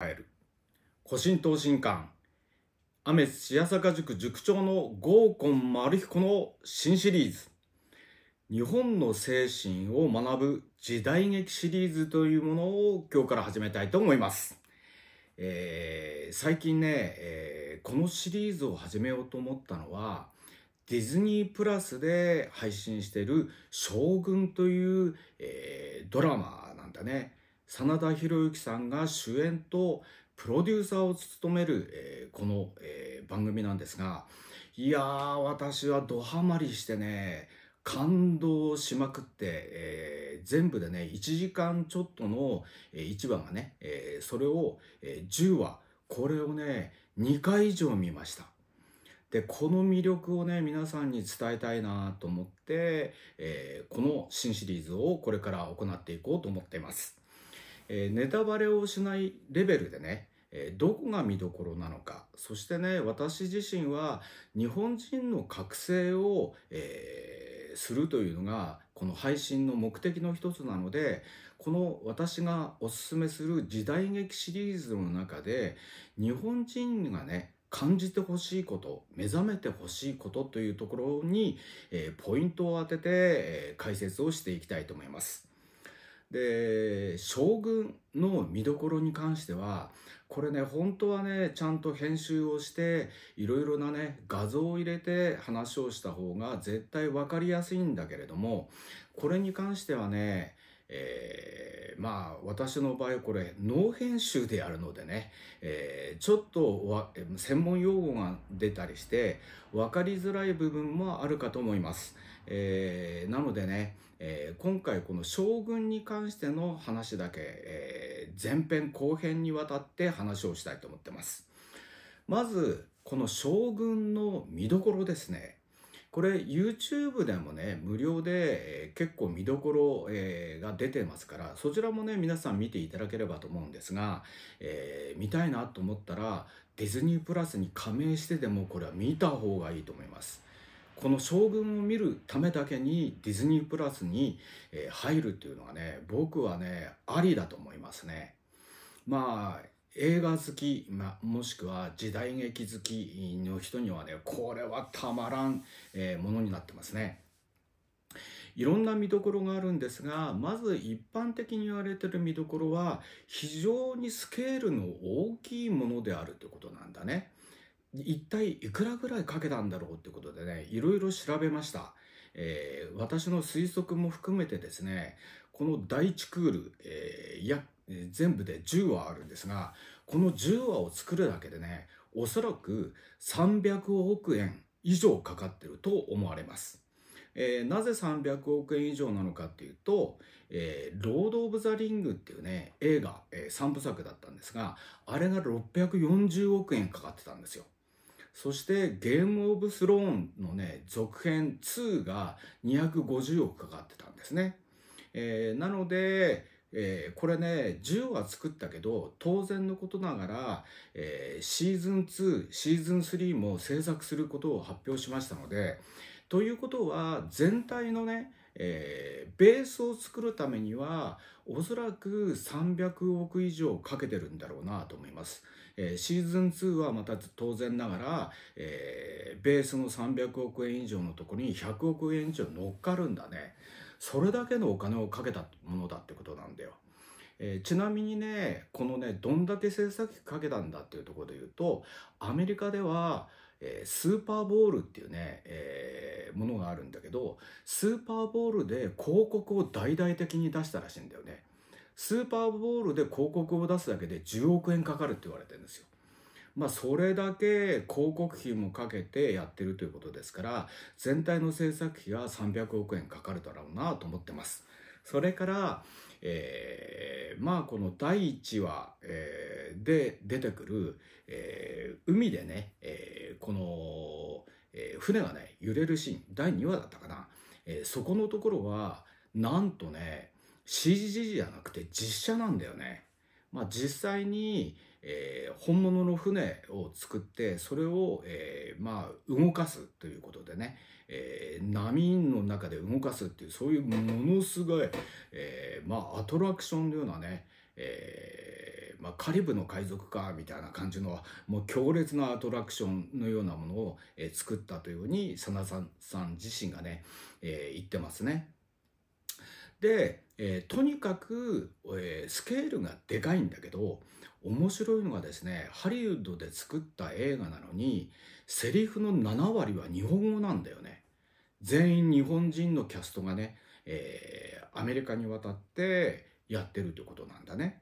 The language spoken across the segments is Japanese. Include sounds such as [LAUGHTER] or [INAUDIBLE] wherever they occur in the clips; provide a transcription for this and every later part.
変える。古神東神館、アメス白坂塾塾長の合コン丸彦の新シリーズ。日本の精神を学ぶ時代劇シリーズというものを今日から始めたいと思います。えー、最近ね、えー、このシリーズを始めようと思ったのは、ディズニープラスで配信している将軍という、えー、ドラマなんだね。真田広之さんが主演とプロデューサーを務める、えー、この、えー、番組なんですが、いやー、私はドハマりしてね、感動しまくって、えー、全部でね、1時間ちょっとの、えー、1話がね、えー、それを、えー、10話、これをね、2回以上見ました。で、この魅力をね、皆さんに伝えたいなと思って、えー、この新シリーズをこれから行っていこうと思っています。えー、ネタバレをしないレベルでね、えー、どこが見どころなのか、そしてね、私自身は日本人の覚醒を、えー、するというのが、この配信の目的の一つなので、この私がおすすめする時代劇シリーズの中で、日本人がね、感じてほしいこと、目覚めてほしいことというところに、えー、ポイントを当てて、えー、解説をしていきたいと思います。で将軍の見どころに関してはこれね本当はねちゃんと編集をしていろいろなね画像を入れて話をした方が絶対分かりやすいんだけれどもこれに関してはねえー、まあ私の場合これ脳編集でやるのでね、えー、ちょっと専門用語が出たりして分かりづらい部分もあるかと思います。えー、なのでねえー、今回この将軍に関しての話だけ、えー、前編後編にわたって話をしたいと思ってます。まず、この将軍の見どころですね。これ YouTube でもね、無料で、えー、結構見どころ、えー、が出てますから、そちらもね、皆さん見ていただければと思うんですが、えー、見たいなと思ったら、ディズニープラスに加盟してでもこれは見た方がいいと思います。この将軍を見るためだけにディズニープラスに入るっていうのはね僕はねありだと思いますねまあ映画好き、まもしくは時代劇好きの人にはねこれはたまらん、えー、ものになってますねいろんな見どころがあるんですがまず一般的に言われてる見どころは非常にスケールの大きいものであるということなんだね。一体いくらぐらいかけたんだろうってことでね、いろいろ調べました。えー、私の推測も含めてですね、この第一クール、えー、や、全部で10話あるんですが、この10話を作るだけでね、おそらく300億円以上かかってると思われます。えー、なぜ300億円以上なのかっていうと、えー、ロード・オブ・ザ・リングっていうね、映画、えー、3部作だったんですが、あれが640億円かかってたんですよ。そしてゲームオブスローンのね、続編2が250億かかってたんですね。えー、なので、えー、これね10は作ったけど当然のことながら、えー、シーズン2シーズン3も制作することを発表しましたのでということは全体のね、えー、ベースを作るためにはおそらく300億以上かけてるんだろうなと思います。えー、シーズン2はまた当然ながら、えー、ベースの300億円以上のところに100億円以上乗っかるんだねそれだけのお金をかけたものだってことなんだよ。えー、ちなみにねこのねどんだけ制作費かけたんだっていうところで言うとアメリカでは、えスーパーボールっていうね、えー、ものがあるんだけどスーパーボールで広告を大々的に出したらしいんだよね。スーパーボールで広告を出すだけで10億円かかるって言われてるんですよ。まあ、それだけ広告費もかけてやってるということですから全体の制作費は300億円かかるだろうなと思ってます。それから、えー、まあこの第1話、えー、で出てくる、えー、海でね、えー、この、えー、船がね揺れるシーン第2話だったかな、えー、そこのところはなんとね CG じゃなくて実写なんだよね。まあ、実際に、えー、本物の船を作ってそれを、えー、まあ、動かすということでね、えー、波の中で動かすっていうそういうものすごい、えまあ、アトラクションのようなね、えまあ、カリブの海賊かみたいな感じのもう強烈なアトラクションのようなものを、え作ったというふうに真田さん自身がね、え言ってますね。で、えー、とにかく、えー、スケールがでかいんだけど面白いのがですねハリウッドで作った映画なのにセリフの7割は日本語なんだよね全員日本人のキャストがね、えー、アメリカに渡ってやってるということなんだね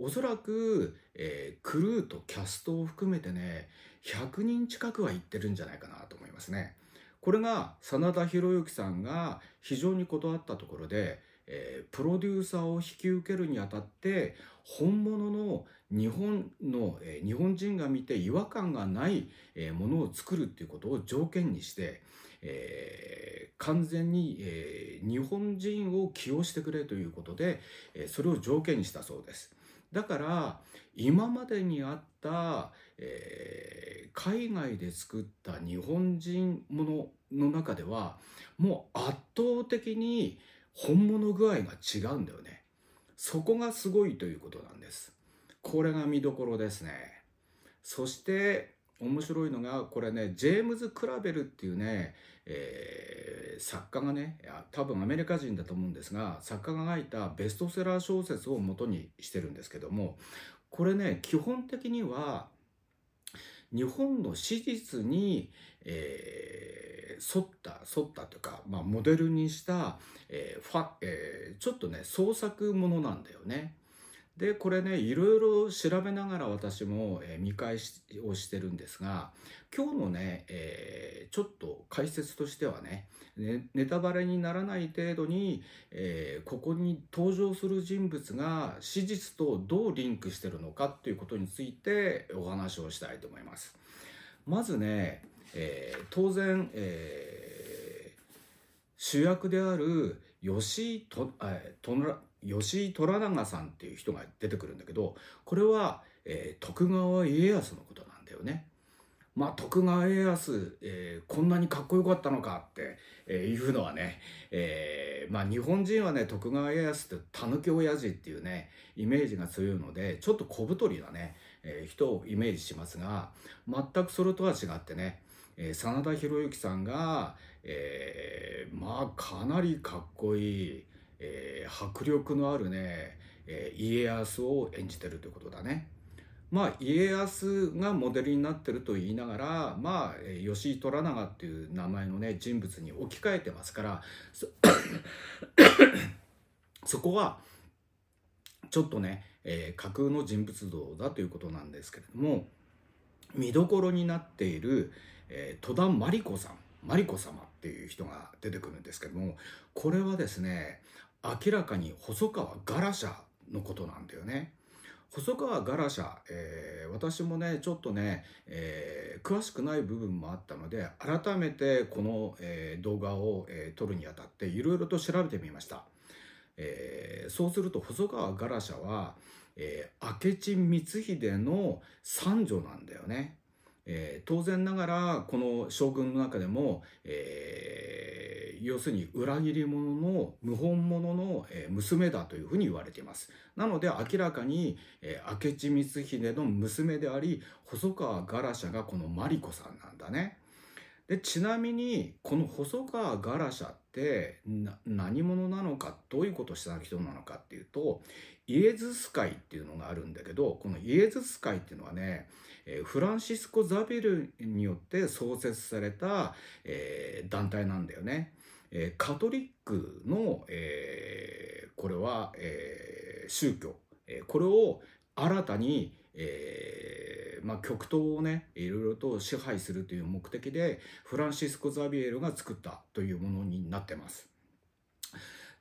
おそらく、えー、クルーとキャストを含めてね100人近くは行ってるんじゃないかなと思いますねこれが真田広之さんが非常にこだわったところでえー、プロデューサーを引き受けるにあたって本物の日本の、えー、日本人が見て違和感がない、えー、ものを作るっていうことを条件にして、えー、完全に、えー、日本人を起用してくれということで、えー、それを条件にしたそうです。だから今までにあった、えー、海外で作った日本人ものの中ではもう圧倒的に、本物具合が違うんだよね。そこがすごいということなんです。これが見どころですね。そして面白いのがこれねジェームズ・クラベルっていうね、えー、作家がね多分アメリカ人だと思うんですが作家が書いたベストセラー小説を元にしてるんですけどもこれね基本的には日本の史実に、えー沿った沿ったというか、まあ、モデルにした、えーファえー、ちょっとね創作ものなんだよね。でこれねいろいろ調べながら私も、えー、見返しをしてるんですが今日のね、えー、ちょっと解説としてはね、ね、ネタバレにならない程度に、えー、ここに登場する人物が史実とどうリンクしてるのかっていうことについてお話をしたいと思います。まずねえー、当然、えー、主役である吉井と、えと吉虎長さんっていう人が出てくるんだけどこれは、えー、徳川家康のことなんだよね。まあ、徳川家康、えー、こんなにかっこよかったのかって、えー、いうのはね、えーまあ、日本人はね徳川家康ってたぬき親父っていうねイメージが強いのでちょっと小太りなね、えー、人をイメージしますが全くそれとは違ってねえー、真田広之さんが、えー、まあかなりかっこいい、えー、迫力のあるね、え家康を演じてるということだね。まあ、家康がモデルになってると言いながら、まあ、吉井虎長っていう名前のね人物に置き換えてますからそ [COUGHS] そこはちょっとね、えー、架空の人物像だということなんですけれども見どころになっている、えー、戸田真理子さん、真理子様っていう人が出てくるんですけども、これはですね、明らかに細川ガラシャのことなんだよね。細川ガラシャ、えー、私もねちょっとね、えー、詳しくない部分もあったので改めてこの、えー、動画を、え撮るにあたっていろいろと調べてみました、えそうすると細川ガラシャは、え明智光秀の三女なんだよねえー、当然ながらこの将軍の中でも、えー、要するに裏切り者の無本者の娘だというふうに言われていますなので明らかに、えー、明智光秀の娘であり細川ガラシャがこのマリコさんなんだねでちなみにこの細川ガラシャって何者なのかどういうことをした人なのかっていうとイエズス会っていうのがあるんだけどこのイエズス会っていうのはねフランシスコ・ザビルによって創設された、えー、団体なんだよね。えカトリックの、えー、これは、え宗教、えこれを新たに、えーまあ、極東をねいろいろと支配するという目的でフランシスコ・ザビエルが作ったというものになってます。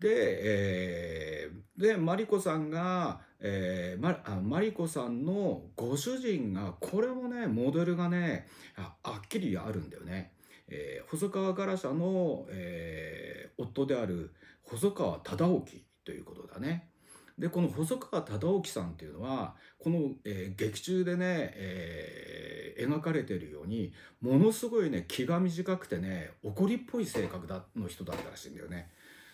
でえー、でマリコさんが、えーま、マリコさんのご主人がこれもねモデルがねあっきりあるんだよね。えー、細川ガラシャの、えー、夫である細川忠興ということだね。でこの細川忠興さんっていうのはこの、えー、劇中でね、えー、描かれてるようにものすごいね気が短くてね怒りっぽい性格だの人だったらしいんだよね。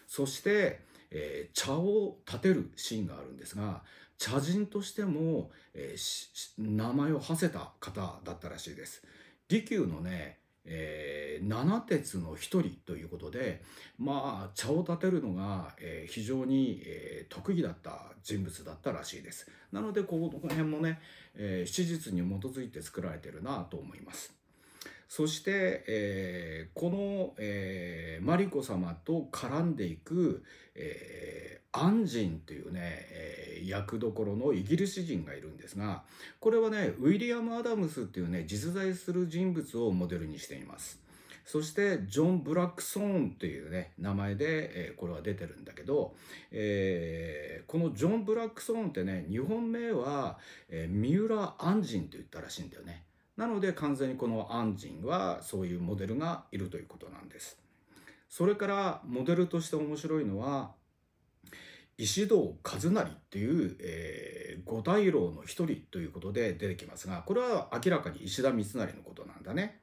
そして、えー、茶を立てるシーンがあるんですが茶人としても、えー、名前を馳せた方だったらしいです。利休のねえー、七鉄の一人ということで、まあ、茶を立てるのが、えー、非常に、えー、特技だった人物だったらしいです。なので、この辺もね、えー、史実に基づいて作られてるなと思います。そして、えー、この、えー、マリコ様と絡んでいく、えー、ジンというね、えー、役どころのイギリス人がいるんですがこれはねウィリアム・アダムスっていうね実在する人物をモデルにしています。そしてジョン・ブラックソーンっていうね名前で、えー、これは出てるんだけど、えー、このジョン・ブラックソーンってね日本名は、えー、三浦安人と言ったらしいんだよね。なので完全にこの安仁はそういうモデルがいるということなんです。それからモデルとして面白いのは石堂和成っていう、えー、五大老の一人ということで出てきますがこれは明らかに石田三成のことなんだね。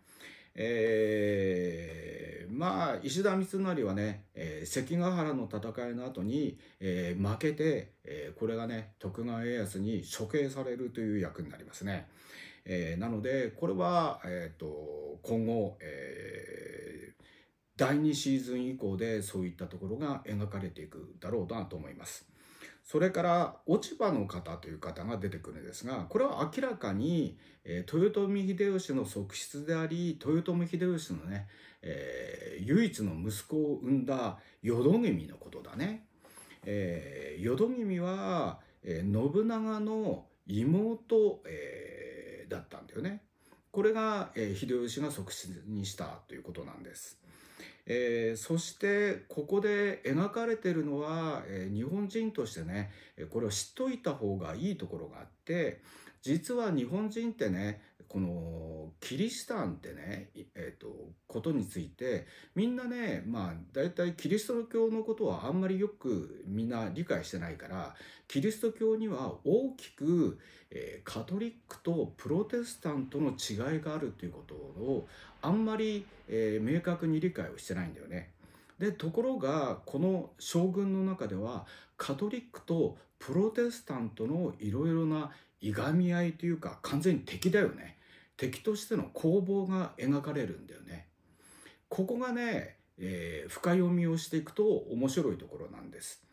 えー、まあ石田三成はね、えー、関ヶ原の戦いの後に、えー、負けて、えこれがね徳川家康に処刑されるという役になりますね。えー、なのでこれは、えーと、今後、えー、第2シーズン以降でそういったところが描かれていくだろうなと思います。それから落ち葉の方という方が出てくるんですがこれは明らかに、えー、豊臣秀吉の側室であり豊臣秀吉のね、えー、唯一の息子を産んだ淀君のことだね。えー、淀君は、えー、信長の妹、えーだったんだよね。これが、えー、秀吉が促進にしたということなんです。えー、そしてここで描かれてるのは、えー、日本人としてねこれを知っといた方がいいところがあって実は日本人ってねこのキリシタンってね、えーと、ことについてみんなねまあ大体キリスト教のことはあんまりよくみんな理解してないからキリスト教には大きく、えー、カトリックとプロテスタントの違いがあるということをあんまり、えー、明確に理解をしてないんだよね。でところがこの将軍の中ではカトリックとプロテスタントのいろいろないがみ合いというか完全に敵だよね。敵としての攻防が描かれるんだよね。ここがね、えー、深読みをしていくと面白いところなんです。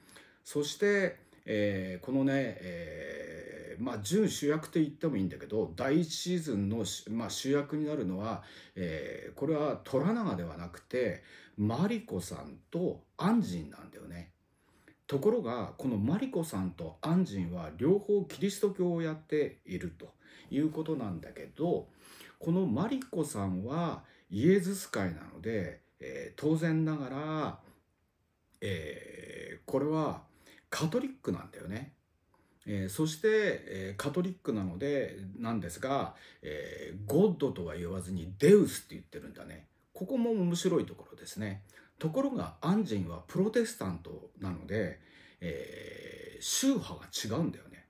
そして、えー、このね、えー、まあ準主役と言ってもいいんだけど第1シーズンの、まあ、主役になるのは、えー、これは虎長ではなくてマリコさんとアンジンなんだよね。ところがこのマリコさんとアンジンは両方キリスト教をやっているということなんだけどこのマリコさんはイエズス会なので、えー、当然ながら、えー、これはカトリックなんだよね。えー、そして、えー、カトリックなのでなんですが、えー、ゴッドとは言わずにデウスって言ってるんだねここも面白いところですねところがアンジンはプロテスタントなので、え宗派が違うんだよね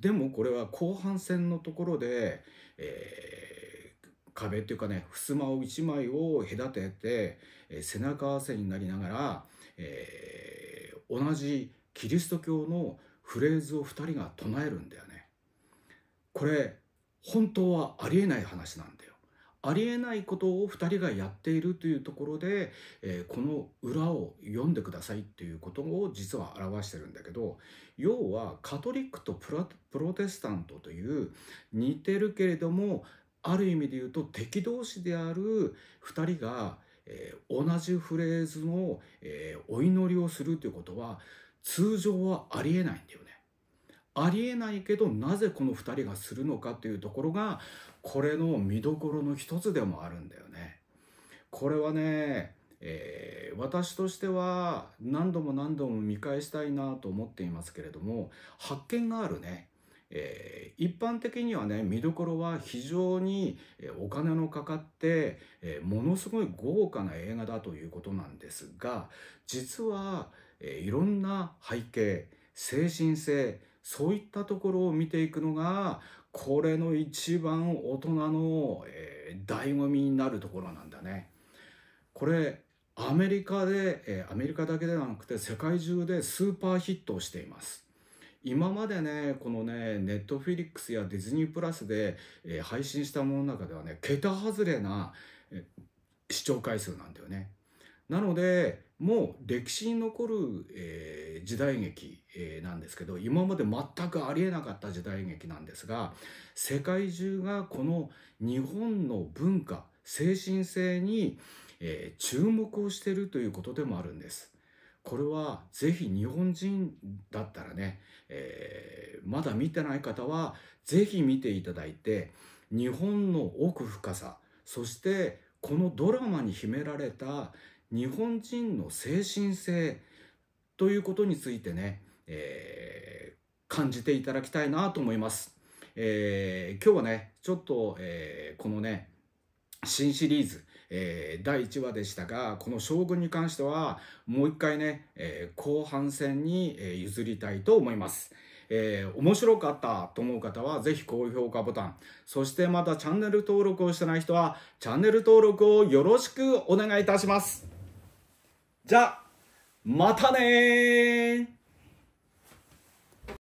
でもこれは後半戦のところで、え壁っていうかね襖を1枚を隔てて、え背中合わせになりながら、えー、同じキリスト教のフレーズを2人が唱えるんだよね。これ本当はありえない話なんだよ。ありえないことを2人がやっているというところで、えー、この裏を読んでくださいっていうことを実は表してるんだけど要はカトリックとプロテスタントという似てるけれどもある意味で言うと敵同士である2人が、えー、同じフレーズの、えー、お祈りをするということは通常はありえないんだよね。ありえないけどなぜこの2人がするのかというところがこれの見どころの一つでもあるんだよね。これはね、えー、私としては何度も何度も見返したいなと思っていますけれども発見があるねえー、一般的にはね見どころは非常にお金のかかって、えー、ものすごい豪華な映画だということなんですが実は、えー、いろんな背景精神性そういったところを見ていくのがこれの一番大人の、えー、醍醐味になるところなんだね。これアメリカで、えー、アメリカだけではなくて世界中でスーパーヒットをしています。今までね、このね、ネットフィリックスやディズニープラスで、えー、配信したものの中ではね、桁外れな、えー、視聴回数なんだよね。なので、もう歴史に残る、えー、時代劇、えー、なんですけど、今まで全くありえなかった時代劇なんですが、世界中がこの日本の文化、精神性に、えー、注目をしているということでもあるんです。これはぜひ日本人だったらね、えー、まだ見てない方はぜひ見ていただいて日本の奥深さそしてこのドラマに秘められた日本人の精神性ということについてね、えー、感じていただきたいなと思います。えー、今日はねちょっと、えー、このね新シリーズえー、第1話でしたが、この将軍に関しては、もう一回ね、えー、後半戦に、え譲りたいと思います。えー、面白かったと思う方は、ぜひ高評価ボタン、そしてまたチャンネル登録をしてない人は、チャンネル登録をよろしくお願いいたします。じゃ、またね